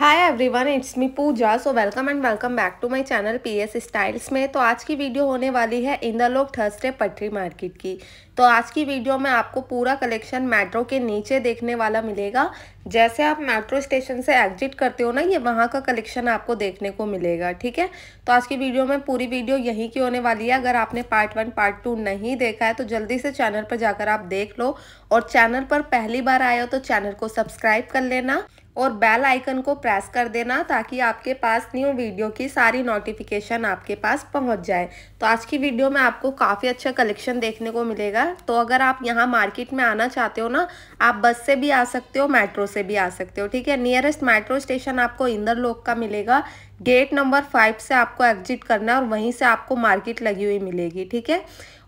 hi everyone it's me Pooja so welcome and welcome back to my channel PS styles में तो आज की video होने वाली है इंदर लोक थर्सडे पटरी मार्केट की तो आज की वीडियो में आपको पूरा कलेक्शन मेट्रो के नीचे देखने वाला मिलेगा जैसे आप मेट्रो स्टेशन से एग्जिट करते हो ना ये वहाँ का कलेक्शन आपको देखने को मिलेगा ठीक है तो आज की वीडियो में पूरी वीडियो यहीं की होने वाली है अगर आपने पार्ट वन पार्ट टू नहीं देखा है तो जल्दी से चैनल पर जाकर आप देख लो और चैनल पर पहली बार आए हो तो चैनल को सब्सक्राइब कर लेना और बेल आइकन को प्रेस कर देना ताकि आपके पास न्यू वीडियो की सारी नोटिफिकेशन आपके पास पहुंच जाए तो आज की वीडियो में आपको काफ़ी अच्छा कलेक्शन देखने को मिलेगा तो अगर आप यहाँ मार्केट में आना चाहते हो ना आप बस से भी आ सकते हो मेट्रो से भी आ सकते हो ठीक है नियरेस्ट मेट्रो स्टेशन आपको इंदर लोक का मिलेगा गेट नंबर फाइव से आपको एग्जिट करना है और वहीं से आपको मार्केट लगी हुई मिलेगी ठीक है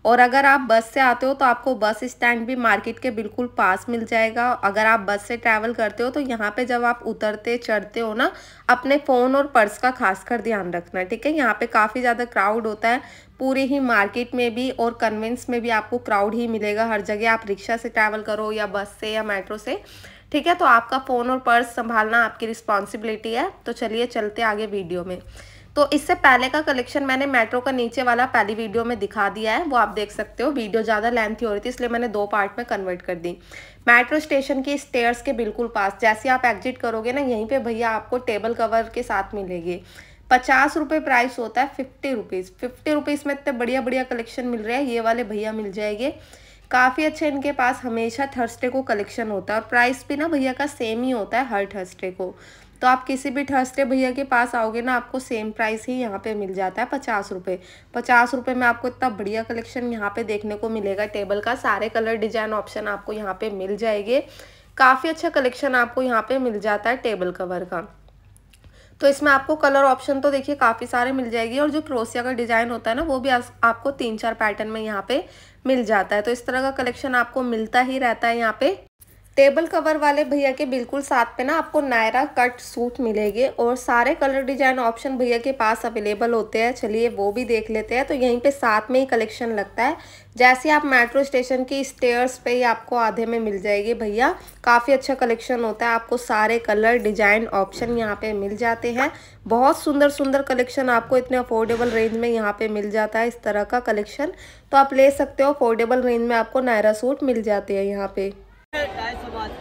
और अगर आप बस से आते हो तो आपको बस स्टैंड भी मार्केट के बिल्कुल पास मिल जाएगा अगर आप बस से ट्रैवल करते हो तो यहाँ पे जब आप उतरते चढ़ते हो ना अपने फ़ोन और पर्स का खासकर ध्यान रखना ठीक है यहाँ पे काफ़ी ज़्यादा क्राउड होता है पूरे ही मार्केट में भी और कन्वेंस में भी आपको क्राउड ही मिलेगा हर जगह आप रिक्शा से ट्रैवल करो या बस से या मेट्रो से ठीक है तो आपका फ़ोन और पर्स संभालना आपकी रिस्पॉन्सिबिलिटी है तो चलिए चलते आगे वीडियो में तो इससे पहले का कलेक्शन मैंने मेट्रो का नीचे वाला पहली वीडियो में दिखा दिया है वो आप देख सकते हो वीडियो ज़्यादा लेंथी हो रही थी इसलिए मैंने दो पार्ट में कन्वर्ट कर दी मेट्रो स्टेशन की स्टेयर्स के बिल्कुल पास जैसे आप एग्जिट करोगे ना यहीं पर भैया आपको टेबल कवर के साथ मिलेगी पचास रुपये प्राइस होता है फिफ्टी रुपीज़ फिफ्टी रुपीज़ में इतने बढ़िया बढ़िया कलेक्शन मिल रहे हैं ये वाले भैया मिल जाएंगे काफ़ी अच्छे इनके पास हमेशा थर्सडे को कलेक्शन होता है और प्राइस भी ना भैया का सेम ही होता है हर थर्सडे को तो आप किसी भी ठस्टे भैया के पास आओगे ना आपको सेम प्राइस ही यहाँ पे मिल जाता है पचास रुपये पचास रुपये में आपको इतना बढ़िया कलेक्शन यहाँ पे देखने को मिलेगा टेबल का सारे कलर डिजाइन ऑप्शन आपको यहाँ पे मिल जाएंगे काफ़ी अच्छा कलेक्शन आपको यहाँ पे मिल जाता है टेबल कवर का तो इसमें आपको कलर ऑप्शन तो देखिए काफ़ी सारे मिल जाएगी और जो क्रोसिया का डिज़ाइन होता है ना वो भी आपको तीन चार पैटर्न में यहाँ पे मिल जाता है तो इस तरह का कलेक्शन आपको मिलता ही रहता है यहाँ पे टेबल कवर वाले भैया के बिल्कुल साथ पे ना आपको नायरा कट सूट मिलेंगे और सारे कलर डिजाइन ऑप्शन भैया के पास अवेलेबल होते हैं चलिए वो भी देख लेते हैं तो यहीं पे साथ में ही कलेक्शन लगता है जैसे आप मेट्रो स्टेशन की स्टेयर्स पे ही आपको आधे में मिल जाएगी भैया काफ़ी अच्छा कलेक्शन होता है आपको सारे कलर डिजाइन ऑप्शन यहाँ पर मिल जाते हैं बहुत सुंदर सुंदर कलेक्शन आपको इतने अफोर्डेबल रेंज में यहाँ पर मिल जाता है इस तरह का कलेक्शन तो आप ले सकते हो अफोर्डेबल रेंज में आपको नायरा सूट मिल जाते हैं यहाँ पर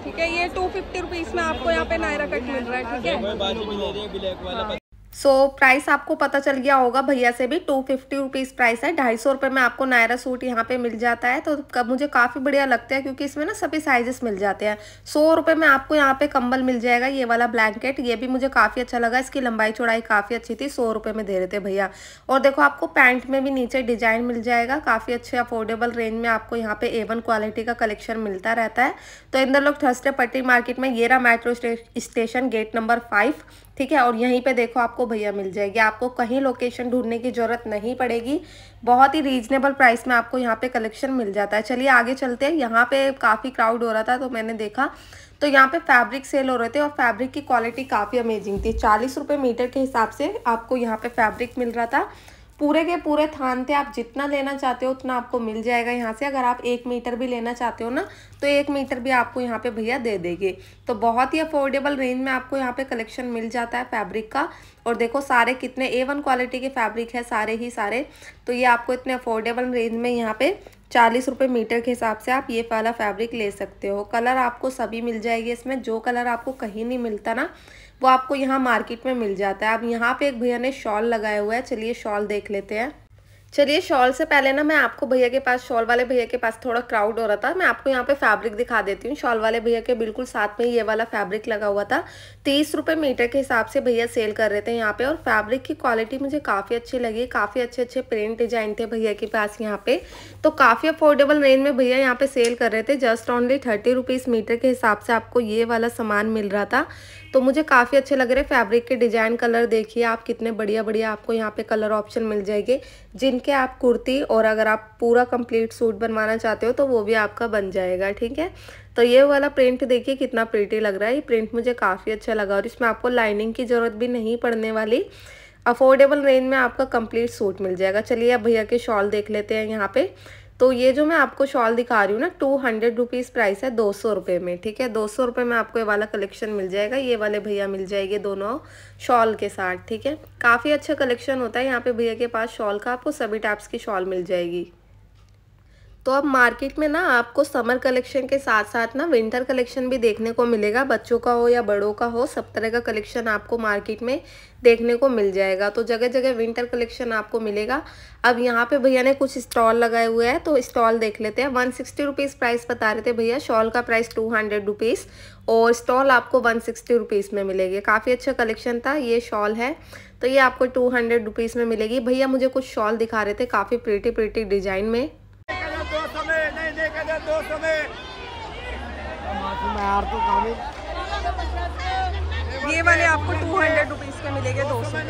ठीक है ये टू फिफ्टी रुपीज़ में आपको यहाँ पे नायरा कट मिल रहा है ठीक है सो so, प्राइस आपको पता चल गया होगा भैया से भी टू फिफ्टी रुपीज़ प्राइस है ढाई सौ रुपये में आपको नायरा सूट यहाँ पे मिल जाता है तो कब मुझे काफ़ी बढ़िया लगता है क्योंकि इसमें ना सभी साइजेस मिल जाते हैं सौ रुपये में आपको यहाँ पे कंबल मिल जाएगा ये वाला ब्लैंकेट ये भी मुझे काफ़ी अच्छा लगा इसकी लंबाई चौड़ाई काफ़ी अच्छी थी सौ रुपये में दे रहे थे भैया और देखो आपको पैंट में भी नीचे डिजाइन मिल जाएगा काफ़ी अच्छे अफोर्डेबल रेंज में आपको यहाँ पे एवन क्वालिटी का कलेक्शन मिलता रहता है तो इंदर लोग थर्सडे पट्टी मार्केट में येरा metro station gate number five ठीक है और यहीं पे देखो आपको भैया मिल जाएगी आपको कहीं लोकेशन ढूंढने की ज़रूरत नहीं पड़ेगी बहुत ही रीजनेबल प्राइस में आपको यहाँ पे कलेक्शन मिल जाता है चलिए आगे चलते हैं यहाँ पे काफ़ी क्राउड हो रहा था तो मैंने देखा तो यहाँ पे फैब्रिक सेल हो रहे थे और फैब्रिक की क्वालिटी काफ़ी अमेजिंग थी चालीस रुपये मीटर के हिसाब से आपको यहाँ पे फैब्रिक मिल रहा था पूरे के पूरे थान थे आप जितना लेना चाहते हो उतना आपको मिल जाएगा यहाँ से अगर आप एक मीटर भी लेना चाहते हो ना तो एक मीटर भी आपको यहाँ पे भैया दे देंगे तो बहुत ही अफोर्डेबल रेंज में आपको यहाँ पे कलेक्शन मिल जाता है फैब्रिक का और देखो सारे कितने ए वन क्वालिटी के फैब्रिक है सारे ही सारे तो ये आपको इतने अफोर्डेबल रेंज में यहाँ पे चालीस रुपये मीटर के हिसाब से आप ये वाला फैब्रिक ले सकते हो कलर आपको सभी मिल जाएगी इसमें जो कलर आपको कहीं नहीं मिलता ना वो आपको यहाँ मार्केट में मिल जाता है अब यहाँ पे एक भैया ने शॉल लगाया हुआ है चलिए शॉल देख लेते हैं चलिए शॉल से पहले ना मैं आपको भैया के पास शॉल वाले भैया के पास थोड़ा क्राउड हो रहा था मैं आपको यहाँ पे फैब्रिक दिखा देती हूँ शॉल वाले भैया के बिल्कुल साथ में ये वाला फैब्रिक लगा हुआ था तीस रुपये मीटर के हिसाब से भैया सेल कर रहे थे यहाँ पे और फैब्रिक की क्वालिटी मुझे काफ़ी अच्छी लगी काफ़ी अच्छे अच्छे प्रिंट डिजाइन थे भैया के पास यहाँ पे तो काफ़ी अफोर्डेबल रेंज में भैया यहाँ पे सेल कर रहे थे just only thirty rupees metre के हिसाब से आपको ये वाला सामान मिल रहा था तो मुझे काफ़ी अच्छे लग रहे फैब्रिक के डिजाइन कलर देखिए आप कितने बढ़िया बढ़िया आपको यहाँ पे कलर ऑप्शन मिल जाएंगे जिनके आप कुर्ती और अगर आप पूरा कंप्लीट सूट बनवाना चाहते हो तो वो भी आपका बन जाएगा ठीक है तो ये वाला प्रिंट देखिए कितना प्रिटी लग रहा है ये प्रिंट मुझे काफ़ी अच्छा लगा और इसमें आपको लाइनिंग की ज़रूरत भी नहीं पड़ने वाली अफोर्डेबल रेंज में आपका कंप्लीट सूट मिल जाएगा चलिए अब भैया के शॉल देख लेते हैं यहाँ पे तो ये जो मैं आपको शॉल दिखा रही हूँ ना टू हंड्रेड रुपीज़ प्राइस है दो सौ रुपये में ठीक है दो सौ रुपये में आपको ये वाला कलेक्शन मिल जाएगा ये वाले भैया मिल जाएंगे दोनों शॉल के साथ ठीक है काफ़ी अच्छा कलेक्शन होता है यहाँ पे भैया के पास शॉल का आपको सभी टाइप्स की शॉल मिल जाएगी तो अब मार्केट में ना आपको समर कलेक्शन के साथ साथ ना विंटर कलेक्शन भी देखने को मिलेगा बच्चों का हो या बड़ों का हो सब तरह का कलेक्शन आपको मार्केट में देखने को मिल जाएगा तो जगह जगह विंटर कलेक्शन आपको मिलेगा अब यहाँ पे भैया ने कुछ स्टॉल लगाए हुए हैं तो स्टॉल देख लेते हैं वन सिक्सटी रुपीज़ प्राइस बता रहे थे भैया शॉल का प्राइस टू हंड्रेड रुपीज़ और स्टॉल आपको वन सिक्सटी रुपीज़ में मिलेगी काफ़ी अच्छा कलेक्शन था ये शॉल है तो ये आपको टू हंड्रेड रुपीज़ में मिलेगी भैया मुझे कुछ शॉल दिखा रहे थे काफ़ी प्रीटी प्रीटी डिज़ाइन में देखा जाए दो सौ में यार तो ये वाले आपको टू हंड्रेड रुपीज़ के मिलेंगे दो सौ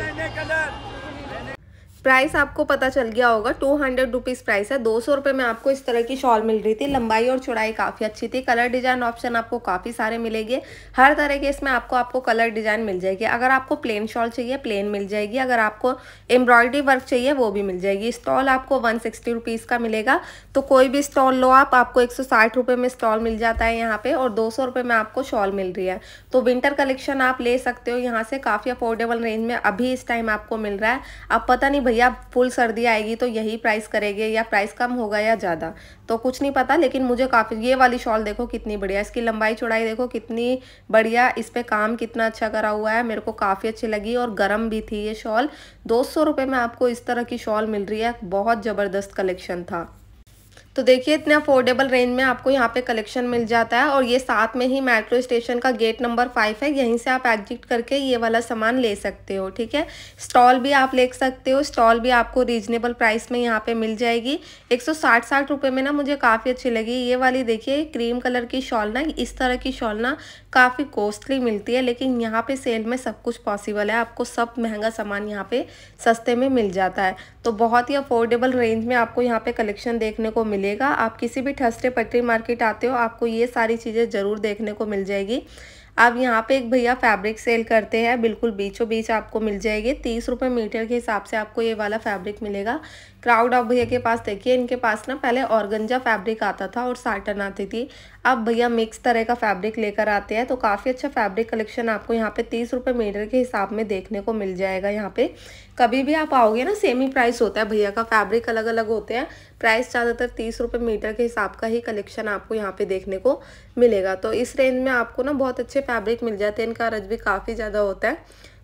प्राइस आपको पता चल गया होगा टू हंड्रेड रुपीज़ प्राइस है दो सौ रुपये में आपको इस तरह की शॉल मिल रही थी लंबाई और चौड़ाई काफ़ी अच्छी थी कलर डिज़ाइन ऑप्शन आपको काफ़ी सारे मिलेंगे हर तरह के इसमें आपको आपको कलर डिज़ाइन मिल जाएगी अगर आपको प्लेन शॉल चाहिए प्लेन मिल जाएगी अगर आपको एम्ब्रॉयडरी वर्क चाहिए वो भी मिल जाएगी स्टॉल आपको वन सिक्सटी रुपीज़ का मिलेगा तो कोई भी स्टॉल लो आप आपको एक सौ साठ में स्टॉल मिल जाता है यहाँ पे और दो सौ में आपको शॉल मिल रही है तो विंटर कलेक्शन आप ले सकते हो यहाँ से काफ़ी अफोर्डेबल रेंज में अभी इस टाइम आपको मिल रहा है अब पता नहीं भैया फुल सर्दी आएगी तो यही प्राइस करेंगे या प्राइस कम होगा या ज़्यादा तो कुछ नहीं पता लेकिन मुझे काफ़ी ये वाली शॉल देखो कितनी बढ़िया इसकी लंबाई चौड़ाई देखो कितनी बढ़िया इस पर काम कितना अच्छा करा हुआ है मेरे को काफ़ी अच्छी लगी और गर्म भी थी ये शॉल दो सौ में आपको इस तरह की शॉल मिल रही है बहुत ज़बरदस्त कलेक्शन था तो देखिए इतने अफोर्डेबल रेंज में आपको यहाँ पे कलेक्शन मिल जाता है और ये साथ में ही मेट्रो स्टेशन का गेट नंबर फाइव है यहीं से आप एग्जिट करके ये वाला सामान ले सकते हो ठीक है स्टॉल भी आप ले सकते हो स्टॉल भी आपको रीजनेबल प्राइस में यहाँ पे मिल जाएगी एक सौ साठ साठ रुपये में ना मुझे काफ़ी अच्छी लगी ये वाली देखिए क्रीम कलर की शॉल ना इस तरह की शॉल ना काफ़ी कॉस्टली मिलती है लेकिन यहाँ पर सेल में सब कुछ पॉसिबल है आपको सब महंगा सामान यहाँ पे सस्ते में मिल जाता है तो बहुत ही अफोर्डेबल रेंज में आपको यहाँ पर कलेक्शन देखने को मिल मिलेगा आप किसी भी ठस्टे पटरी मार्केट आते हो आपको ये सारी चीज़ें ज़रूर देखने को मिल जाएगी अब यहाँ पे एक भैया फैब्रिक सेल करते हैं बिल्कुल बीचों बीच आपको मिल जाएगी तीस रुपये मीटर के हिसाब से आपको ये वाला फैब्रिक मिलेगा क्राउड ऑफ भैया के पास देखिए इनके पास ना पहले ऑर्गेंजा फैब्रिक आता था और साटन आती थी अब भैया मिक्स तरह का फैब्रिक लेकर आते हैं तो काफ़ी अच्छा फैब्रिक कलेक्शन आपको यहाँ पे तीस रुपये मीटर के हिसाब में देखने को मिल जाएगा यहाँ पे कभी भी आप आओगे ना सेम ही प्राइस होता है भैया का फैब्रिक अलग अलग होते हैं प्राइस ज़्यादातर तीस रुपये मीटर के हिसाब का ही कलेक्शन आपको यहाँ पे देखने को मिलेगा तो इस रेंज में आपको ना बहुत अच्छे फैब्रिक मिल जाते हैं इनका रज भी काफ़ी ज़्यादा होता है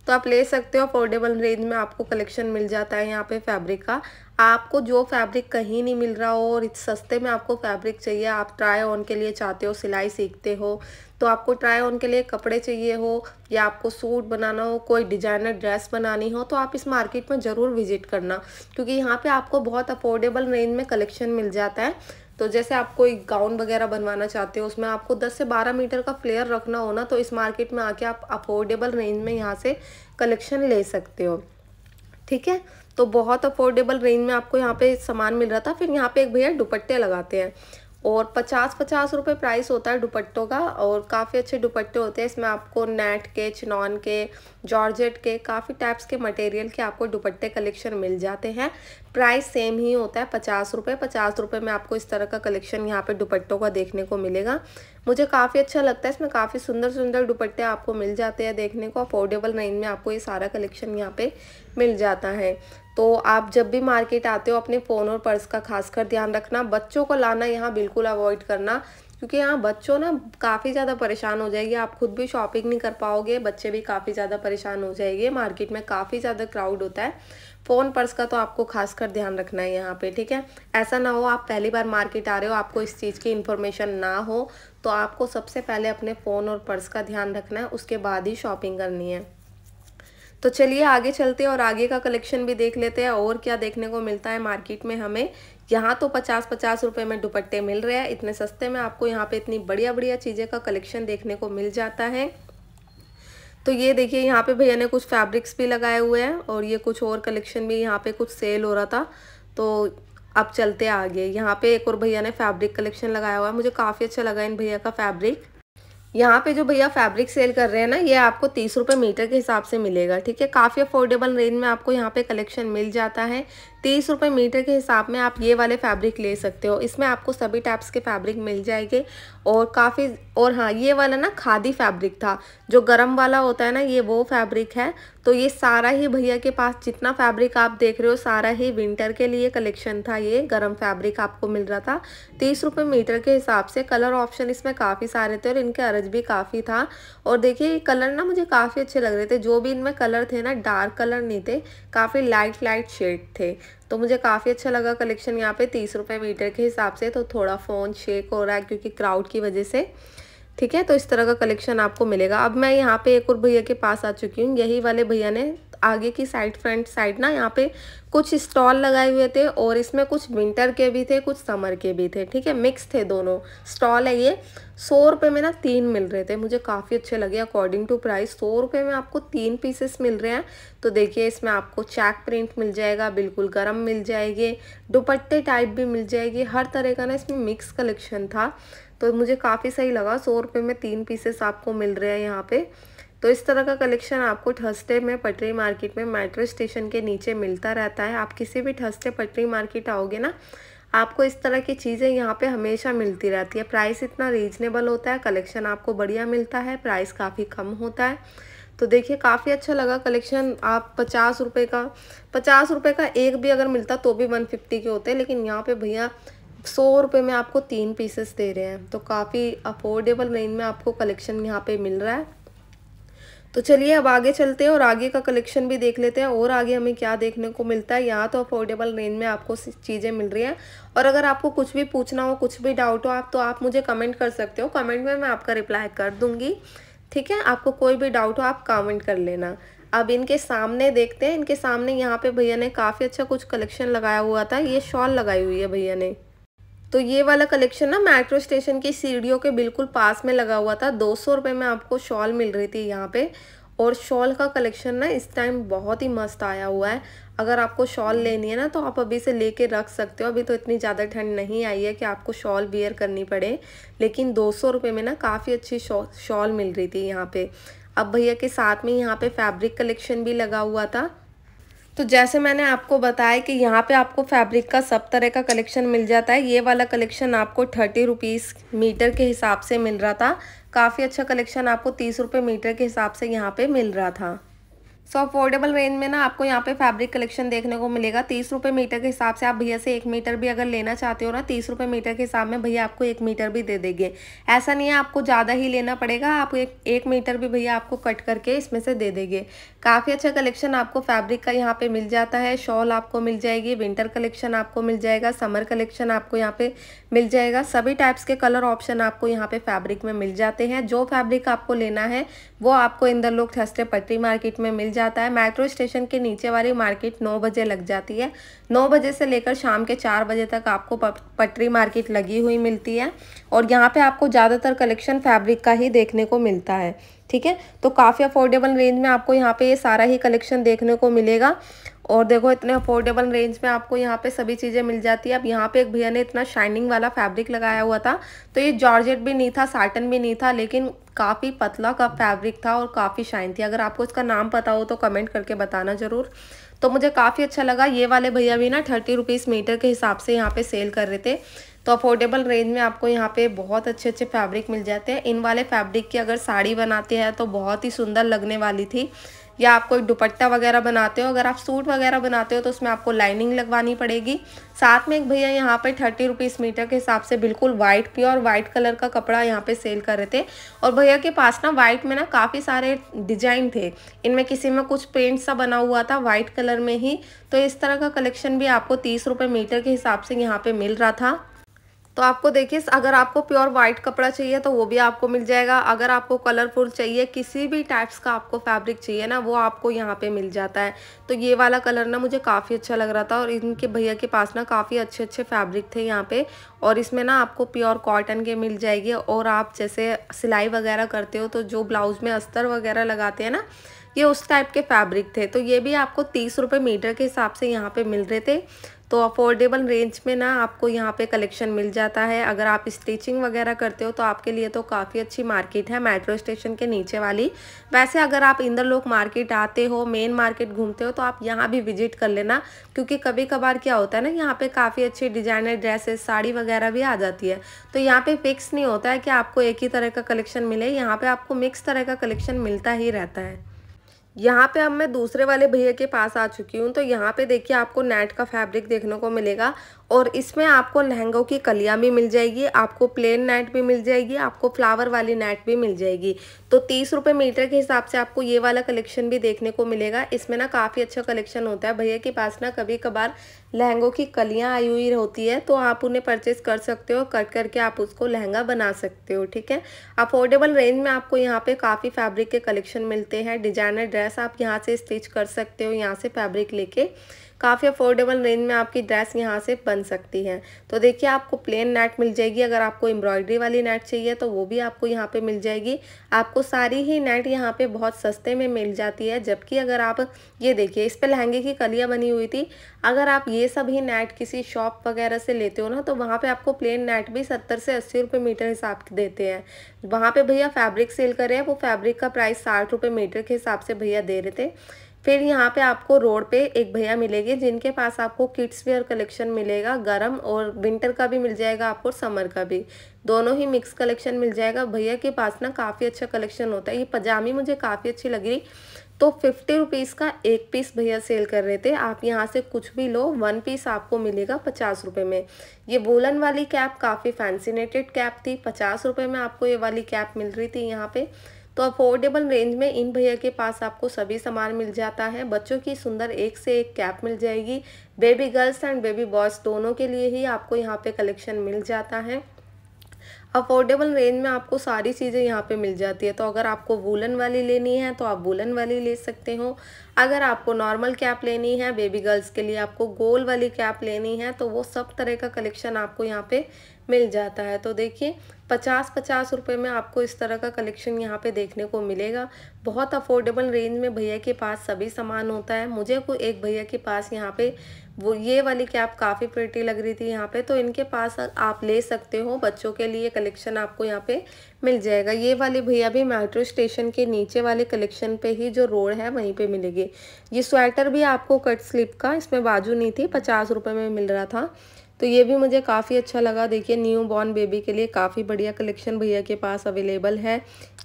तो आप ले सकते हो अफोर्डेबल रेंज में आपको कलेक्शन मिल जाता है यहाँ पे फैब्रिक का आपको जो फैब्रिक कहीं नहीं मिल रहा हो और सस्ते में आपको फैब्रिक चाहिए आप ट्राई ऑन के लिए चाहते हो सिलाई सीखते हो तो आपको ट्राई ऑन के लिए कपड़े चाहिए हो या आपको सूट बनाना हो कोई डिजाइनर ड्रेस बनानी हो तो आप इस मार्केट में ज़रूर विजिट करना क्योंकि यहाँ पे आपको बहुत अफोर्डेबल रेंज में कलेक्शन मिल जाता है तो जैसे आप कोई गाउन वगैरह बनवाना चाहते हो उसमें आपको 10 से 12 मीटर का फ्लेयर रखना हो ना तो इस मार्केट में आके आप अफोर्डेबल रेंज में यहाँ से कलेक्शन ले सकते हो ठीक है तो बहुत अफोर्डेबल रेंज में आपको यहाँ पे सामान मिल रहा था फिर यहाँ पे एक भैया दुपट्टे लगाते हैं और पचास पचास रुपये प्राइस होता है दुपट्टों का और काफ़ी अच्छे दुपट्टे होते हैं इसमें आपको नेट के चिनॉन के जॉर्जेट के काफ़ी टाइप्स के मटेरियल के आपको दुपट्टे कलेक्शन मिल जाते हैं प्राइस सेम ही होता है पचास रुपये पचास रुपये में आपको इस तरह का कलेक्शन यहाँ पे दुपट्टों का देखने को मिलेगा मुझे काफ़ी अच्छा लगता है इसमें काफ़ी सुंदर सुंदर दुपट्टे आपको मिल जाते हैं देखने को अफोर्डेबल रेंज में आपको ये सारा कलेक्शन यहाँ पर मिल जाता है तो आप जब भी मार्केट आते हो अपने फ़ोन और पर्स का खासकर ध्यान रखना बच्चों को लाना यहाँ बिल्कुल अवॉइड करना क्योंकि यहाँ बच्चों ना काफ़ी ज़्यादा परेशान हो जाएगी आप खुद भी शॉपिंग नहीं कर पाओगे बच्चे भी काफ़ी ज़्यादा परेशान हो जाएंगे मार्केट में काफ़ी ज़्यादा क्राउड होता है फ़ोन पर्स का तो आपको खास कर ध्यान रखना है यहाँ पे ठीक है ऐसा ना हो आप पहली बार मार्केट आ रहे हो आपको इस चीज़ की इन्फॉर्मेशन ना हो तो आपको सबसे पहले अपने फ़ोन और पर्स का ध्यान रखना है उसके बाद ही शॉपिंग करनी है तो चलिए आगे चलते हैं और आगे का कलेक्शन भी देख लेते हैं और क्या देखने को मिलता है मार्केट में हमें यहाँ तो पचास पचास रुपये में दुपट्टे मिल रहे हैं इतने सस्ते में आपको यहाँ पे इतनी बढ़िया बढ़िया चीज़ें का कलेक्शन देखने को मिल जाता है तो ये देखिए यहाँ पे भैया ने कुछ फैब्रिक्स भी लगाए हुए हैं और ये कुछ और कलेक्शन भी यहाँ पे कुछ सेल हो रहा था तो अब चलते आगे यहाँ पे एक और भैया ने फैब्रिक कलेक्शन लगाया हुआ है मुझे काफ़ी अच्छा लगा इन भैया का फैब्रिक यहाँ पे जो भैया फैब्रिक सेल कर रहे हैं ना ये आपको तीस रुपये मीटर के हिसाब से मिलेगा ठीक है काफ़ी अफोर्डेबल रेंज में आपको यहाँ पे कलेक्शन मिल जाता है तीस रुपये मीटर के हिसाब में आप ये वाले फैब्रिक ले सकते हो इसमें आपको सभी टाइप्स के फैब्रिक मिल जाएंगे और काफ़ी और हाँ ये वाला ना खादी फैब्रिक था जो गरम वाला होता है ना ये वो फैब्रिक है तो ये सारा ही भैया के पास जितना फैब्रिक आप देख रहे हो सारा ही विंटर के लिए कलेक्शन था ये गरम फैब्रिक आपको मिल रहा था तीस रुपये मीटर के हिसाब से कलर ऑप्शन इसमें काफ़ी सारे थे और इनके अरज भी काफ़ी था और देखिए कलर ना मुझे काफ़ी अच्छे लग रहे थे जो भी इनमें कलर थे ना डार्क कलर नहीं थे काफ़ी लाइट लाइट शेड थे तो मुझे काफ़ी अच्छा लगा कलेक्शन यहाँ पे तीस रुपये मीटर के हिसाब से तो थोड़ा फ़ोन शेक हो रहा है क्योंकि क्राउड की वजह से ठीक है तो इस तरह का कलेक्शन आपको मिलेगा अब मैं यहाँ पे एक और भैया के पास आ चुकी हूँ यही वाले भैया ने आगे की साइड फ्रंट साइड ना यहाँ पे कुछ स्टॉल लगाए हुए थे और इसमें कुछ विंटर के भी थे कुछ समर के भी थे ठीक है मिक्स थे दोनों स्टॉल है ये सौ रुपये में ना तीन मिल रहे थे मुझे काफ़ी अच्छे लगे अकॉर्डिंग टू प्राइस सौ रुपये में आपको तीन पीसेस मिल रहे हैं तो देखिए इसमें आपको चैक प्रिंट मिल जाएगा बिल्कुल गर्म मिल जाएगी दुपट्टे टाइप भी मिल जाएगी हर तरह का ना इसमें मिक्स कलेक्शन था तो मुझे काफ़ी सही लगा सौ रुपये में तीन पीसेस आपको मिल रहे हैं यहाँ पे तो इस तरह का कलेक्शन आपको ठस्टे में पटरी मार्केट में मेट्रो स्टेशन के नीचे मिलता रहता है आप किसी भी ठस्टे पटरी मार्केट आओगे ना आपको इस तरह की चीज़ें यहाँ पे हमेशा मिलती रहती है प्राइस इतना रीजनेबल होता है कलेक्शन आपको बढ़िया मिलता है प्राइस काफ़ी कम होता है तो देखिए काफ़ी अच्छा लगा कलेक्शन आप पचास रुपये का पचास रुपये का एक भी अगर मिलता तो भी वन फिफ्टी के होते लेकिन यहाँ पे भैया सौ रुपये में आपको तीन पीसेस दे रहे हैं तो काफ़ी अफोर्डेबल रेंज में आपको कलेक्शन यहाँ पे मिल रहा है तो चलिए अब आगे चलते हैं और आगे का कलेक्शन भी देख लेते हैं और आगे हमें क्या देखने को मिलता है यहाँ तो अफोर्डेबल रेंज में आपको चीज़ें मिल रही हैं और अगर आपको कुछ भी पूछना हो कुछ भी डाउट हो आप तो आप मुझे कमेंट कर सकते हो कमेंट में मैं आपका रिप्लाई कर दूँगी ठीक है आपको कोई भी डाउट हो आप कमेंट कर लेना अब इनके सामने देखते हैं इनके सामने यहाँ पे भैया ने काफ़ी अच्छा कुछ कलेक्शन लगाया हुआ था ये शॉल लगाई हुई है भैया ने तो ये वाला कलेक्शन ना मेट्रो स्टेशन की सीढ़ियों के बिल्कुल पास में लगा हुआ था दो सौ रुपये में आपको शॉल मिल रही थी यहाँ पे और शॉल का कलेक्शन ना इस टाइम बहुत ही मस्त आया हुआ है अगर आपको शॉल लेनी है ना तो आप अभी से लेके रख सकते हो अभी तो इतनी ज़्यादा ठंड नहीं आई है कि आपको शॉल वियर करनी पड़े लेकिन दो सौ रुपये में ना काफ़ी अच्छी शॉल मिल रही थी यहाँ पे अब भैया के साथ में यहाँ पे फैब्रिक कलेक्शन भी लगा हुआ था तो जैसे मैंने आपको बताया कि यहाँ पे आपको फैब्रिक का सब तरह का कलेक्शन मिल जाता है ये वाला कलेक्शन आपको थर्टी रुपीज़ मीटर के हिसाब से मिल रहा था काफ़ी अच्छा कलेक्शन आपको तीस रुपये मीटर के हिसाब से यहाँ पे मिल रहा था सो अफोर्डेबल रेंज में ना आपको यहाँ पे फैब्रिक कलेक्शन देखने को मिलेगा तीस रुपये मीटर के हिसाब से आप भैया से एक मीटर भी अगर लेना चाहते हो ना तीस रुपये मीटर के हिसाब में भैया आपको एक मीटर भी दे देंगे ऐसा नहीं है आपको ज़्यादा ही लेना पड़ेगा आप एक, एक मीटर भी भैया आपको कट करके इसमें से दे देंगे काफ़ी अच्छा कलेक्शन आपको फैब्रिक का यहाँ पर मिल जाता है शॉल आपको मिल जाएगी विंटर कलेक्शन आपको मिल जाएगा समर कलेक्शन आपको यहाँ पर मिल जाएगा सभी टाइप्स के कलर ऑप्शन आपको यहाँ पर फैब्रिक में मिल जाते हैं जो फैब्रिक आपको लेना है वो आपको इंदर लोग थस्टे पटरी मार्केट में मिल जाता है मेट्रो स्टेशन के नीचे वाली मार्केट नौ बजे लग जाती है नौ बजे से लेकर शाम के चार बजे तक आपको पटरी मार्केट लगी हुई मिलती है और यहाँ पे आपको ज़्यादातर कलेक्शन फैब्रिक का ही देखने को मिलता है ठीक है तो काफ़ी अफोर्डेबल रेंज में आपको यहाँ पे ये सारा ही कलेक्शन देखने को मिलेगा और देखो इतने अफोर्डेबल रेंज में आपको यहाँ पे सभी चीज़ें मिल जाती है अब यहाँ पे एक भैया ने इतना शाइनिंग वाला फैब्रिक लगाया हुआ था तो ये जॉर्जेट भी नहीं था साटन भी नहीं था लेकिन काफ़ी पतला का फैब्रिक था और काफ़ी शाइन थी अगर आपको इसका नाम पता हो तो कमेंट करके बताना ज़रूर तो मुझे काफ़ी अच्छा लगा ये वाले भैया भी ना थर्टी रुपीज़ मीटर के हिसाब से यहाँ पे सेल कर रहे थे तो अफोर्डेबल रेंज में आपको यहाँ पे बहुत अच्छे अच्छे फैब्रिक मिल जाते हैं इन वाले फैब्रिक की अगर साड़ी बनाते हैं तो बहुत ही सुंदर लगने वाली थी या आप कोई दुपट्टा वगैरह बनाते हो अगर आप सूट वगैरह बनाते हो तो उसमें आपको लाइनिंग लगवानी पड़ेगी साथ में एक भैया यहाँ पर थर्टी रुपीज़ मीटर के हिसाब से बिल्कुल वाइट प्योर वाइट कलर का कपड़ा यहाँ पे सेल कर रहे थे और भैया के पास ना वाइट में ना काफ़ी सारे डिजाइन थे इनमें किसी में कुछ पेंट सा बना हुआ था वाइट कलर में ही तो इस तरह का कलेक्शन भी आपको तीस रुपये मीटर के हिसाब से यहाँ पर मिल रहा था तो आपको देखिए अगर आपको प्योर वाइट कपड़ा चाहिए तो वो भी आपको मिल जाएगा अगर आपको कलरफुल चाहिए किसी भी टाइप्स का आपको फैब्रिक चाहिए ना वो आपको यहाँ पे मिल जाता है तो ये वाला कलर ना मुझे काफ़ी अच्छा लग रहा था और इनके भैया के पास ना काफ़ी अच्छे अच्छे फैब्रिक थे यहाँ पे और इसमें ना आपको प्योर कॉटन के मिल जाएगी और आप जैसे सिलाई वगैरह करते हो तो जो ब्लाउज़ में अस्तर वगैरह लगाते हैं ना ये उस टाइप के फैब्रिक थे तो ये भी आपको तीस रुपये मीटर के हिसाब से यहाँ पे मिल रहे थे तो अफोर्डेबल रेंज में ना आपको यहाँ पे कलेक्शन मिल जाता है अगर आप स्टिचिंग वगैरह करते हो तो आपके लिए तो काफ़ी अच्छी मार्केट है मेट्रो स्टेशन के नीचे वाली वैसे अगर आप इंदर लोक मार्केट आते हो मेन मार्केट घूमते हो तो आप यहाँ भी विजिट कर लेना क्योंकि कभी कभार क्या होता है ना यहाँ पर काफ़ी अच्छी डिजाइनर ड्रेसेस साड़ी वगैरह भी आ जाती है तो यहाँ पर फिक्स नहीं होता है कि आपको एक ही तरह का कलेक्शन मिले यहाँ पर आपको मिक्स तरह का कलेक्शन मिलता ही रहता है यहाँ पे अब मैं दूसरे वाले भैया के पास आ चुकी हूँ तो यहाँ पे देखिए आपको नेट का फैब्रिक देखने को मिलेगा और इसमें आपको लहंगों की कलियाँ भी मिल जाएगी आपको प्लेन नेट भी मिल जाएगी आपको फ्लावर वाली नेट भी मिल जाएगी तो तीस रुपये मीटर के हिसाब से आपको ये वाला कलेक्शन भी देखने को मिलेगा इसमें ना काफ़ी अच्छा कलेक्शन होता है भैया के पास ना कभी कभार लहंगों की कलियाँ आई हुई होती है तो आप उन्हें परचेज़ कर सकते हो कट करके आप उसको लहंगा बना सकते हो ठीक है अफोर्डेबल रेंज में आपको यहाँ पे काफ़ी फैब्रिक के कलेक्शन मिलते हैं डिजाइनर ड्रेस आप यहाँ से स्टिच कर सकते हो यहाँ से फैब्रिक लेके काफ़ी अफोर्डेबल रेंज में आपकी ड्रेस यहाँ से बन सकती है तो देखिए आपको प्लेन नेट मिल जाएगी अगर आपको एम्ब्रॉयडरी वाली नेट चाहिए तो वो भी आपको यहाँ पे मिल जाएगी आपको सारी ही नेट यहाँ पे बहुत सस्ते में मिल जाती है जबकि अगर आप ये देखिए इस पर लहंगे की कलियाँ बनी हुई थी अगर आप ये सब ही नेट किसी शॉप वगैरह से लेते हो ना तो वहाँ पर आपको प्लेन नेट भी सत्तर से अस्सी रुपये मीटर हिसाब के देते हैं वहाँ पर भैया फैब्रिक सेल कर रहे हैं वो फैब्रिक का प्राइस साठ रुपये मीटर के हिसाब से भैया दे रहे थे फिर यहाँ पे आपको रोड पे एक भैया मिलेंगे जिनके पास आपको किड्स वेयर कलेक्शन मिलेगा गरम और विंटर का भी मिल जाएगा आपको समर का भी दोनों ही मिक्स कलेक्शन मिल जाएगा भैया के पास ना काफ़ी अच्छा कलेक्शन होता है ये पजामी मुझे काफ़ी अच्छी लग रही तो फिफ्टी रुपीज़ का एक पीस भैया सेल कर रहे थे आप यहाँ से कुछ भी लो वन पीस आपको मिलेगा पचास रुपये में ये वोलन वाली कैप काफ़ी फैंसिनेटेड कैप थी पचास रुपये में आपको ये वाली कैप मिल रही थी यहाँ पे तो अफोर्डेबल रेंज में इन भैया के पास आपको सभी सामान मिल जाता है बच्चों की सुंदर एक से एक कैप मिल जाएगी baby girls and baby boys दोनों के लिए ही आपको यहाँ पे कलेक्शन मिल जाता है अफोर्डेबल रेंज में आपको सारी चीज़ें यहाँ पे मिल जाती है तो अगर आपको वूलन वाली लेनी है तो आप वूलन वाली ले सकते हो अगर आपको नॉर्मल कैप लेनी है बेबी गर्ल्स के लिए आपको गोल वाली कैप लेनी है तो वो सब तरह का कलेक्शन आपको यहाँ पे मिल जाता है तो देखिए पचास पचास रुपये में आपको इस तरह का कलेक्शन यहाँ पे देखने को मिलेगा बहुत अफोर्डेबल रेंज में भैया के पास सभी सामान होता है मुझे को एक भैया के पास यहाँ पे वो ये वाली कैप काफ़ी प्रिटी लग रही थी यहाँ पे तो इनके पास आप ले सकते हो बच्चों के लिए कलेक्शन आपको यहाँ पे मिल जाएगा ये वाले भैया भी मेट्रो स्टेशन के नीचे वाले कलेक्शन पे ही जो रोड है वहीं पे मिलेगी ये स्वेटर भी आपको कट स्लिप का इसमें बाजू नहीं थी पचास रुपये में मिल रहा था तो ये भी मुझे काफ़ी अच्छा लगा देखिए न्यू बॉर्न बेबी के लिए काफ़ी बढ़िया कलेक्शन भैया के पास अवेलेबल है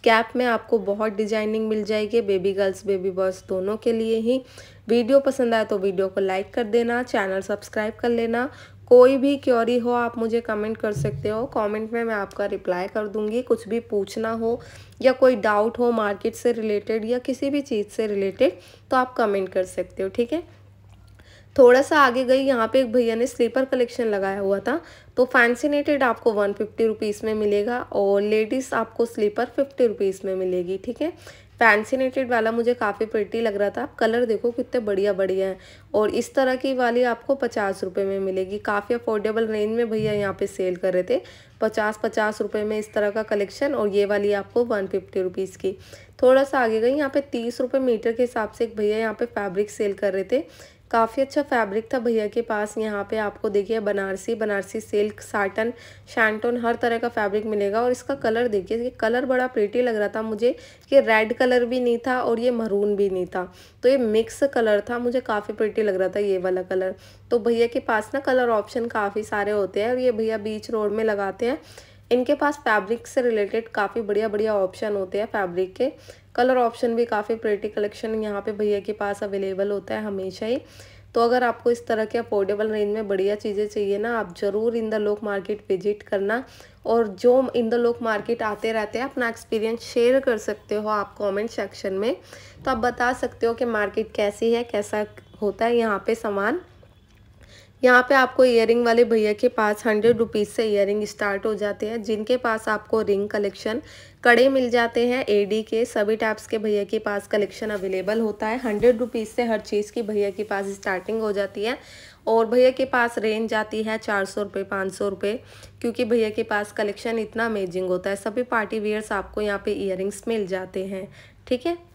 कैप में आपको बहुत डिजाइनिंग मिल जाएगी बेबी गर्ल्स बेबी बॉयज़ दोनों के लिए ही वीडियो पसंद आए तो वीडियो को लाइक कर देना चैनल सब्सक्राइब कर लेना कोई भी क्योरी हो आप मुझे कमेंट कर सकते हो कमेंट में मैं आपका रिप्लाई कर दूंगी कुछ भी पूछना हो या कोई डाउट हो मार्केट से रिलेटेड या किसी भी चीज़ से रिलेटेड तो आप कमेंट कर सकते हो ठीक है थोड़ा सा आगे गई यहाँ पे एक भैया ने स्लीपर कलेक्शन लगाया हुआ था तो फैंसी नेटेड आपको वन फिफ्टी रुपीज़ में मिलेगा और लेडीज़ आपको स्लीपर फिफ्टी रुपीज़ में मिलेगी ठीक है फैंसी नेटेड वाला मुझे काफ़ी पेटी लग रहा था आप कलर देखो कितने बढ़िया बढ़िया हैं और इस तरह की वाली आपको पचास रुपये में मिलेगी काफ़ी अफोर्डेबल रेंज में भैया यहाँ पे सेल कर रहे थे पचास पचास रुपये में इस तरह का कलेक्शन और ये वाली आपको वन फिफ्टी रुपीज़ की थोड़ा सा आगे गई यहाँ पे तीस रुपये मीटर के हिसाब से एक भैया यहाँ पे फैब्रिक सेल कर रहे थे काफ़ी अच्छा फैब्रिक था भैया के पास यहाँ पे आपको देखिए Banarasi Banarasi silk satin shantoon हर तरह का फैब्रिक मिलेगा और इसका कलर देखिए ये कलर बड़ा प्रीटी लग रहा था मुझे कि रेड कलर भी नहीं था और ये मरून भी नहीं था तो ये मिक्स कलर था मुझे काफ़ी प्रीटी लग रहा था ये वाला कलर तो भैया के पास ना कलर ऑप्शन काफ़ी सारे होते हैं और ये भैया बीच रोड में लगाते हैं इनके पास फैब्रिक से रिलेटेड काफ़ी बढ़िया बढ़िया ऑप्शन होते हैं फैब्रिक के कलर ऑप्शन भी काफ़ी प्रेटी कलेक्शन यहाँ पे भैया के पास अवेलेबल होता है हमेशा ही तो अगर आपको इस तरह के अफोर्डेबल रेंज में बढ़िया चीज़ें चाहिए ना आप ज़रूर इन द लोक मार्केट विजिट करना और जो इन द लोक मार्केट आते रहते हैं अपना एक्सपीरियंस शेयर कर सकते हो आप कमेंट सेक्शन में तो आप बता सकते हो कि मार्केट कैसी है कैसा होता है यहाँ पे सामान यहाँ पे आपको ईयरिंग वाले भैया के पास हंड्रेड रुपीज़ से ईयरिंग स्टार्ट हो जाते हैं जिनके पास आपको रिंग कलेक्शन कड़े मिल जाते हैं एडी के सभी टाइप्स के भैया के पास कलेक्शन अवेलेबल होता है हंड्रेड रुपीज़ से हर चीज़ की भैया के पास स्टार्टिंग हो जाती है और भैया के पास रेंज आती है चार सौ रुपये पाँच सौ रुपये क्योंकि भैया के पास कलेक्शन इतना अमेजिंग होता है सभी पार्टी वेयर्स आपको यहाँ पे इयर मिल जाते हैं ठीक है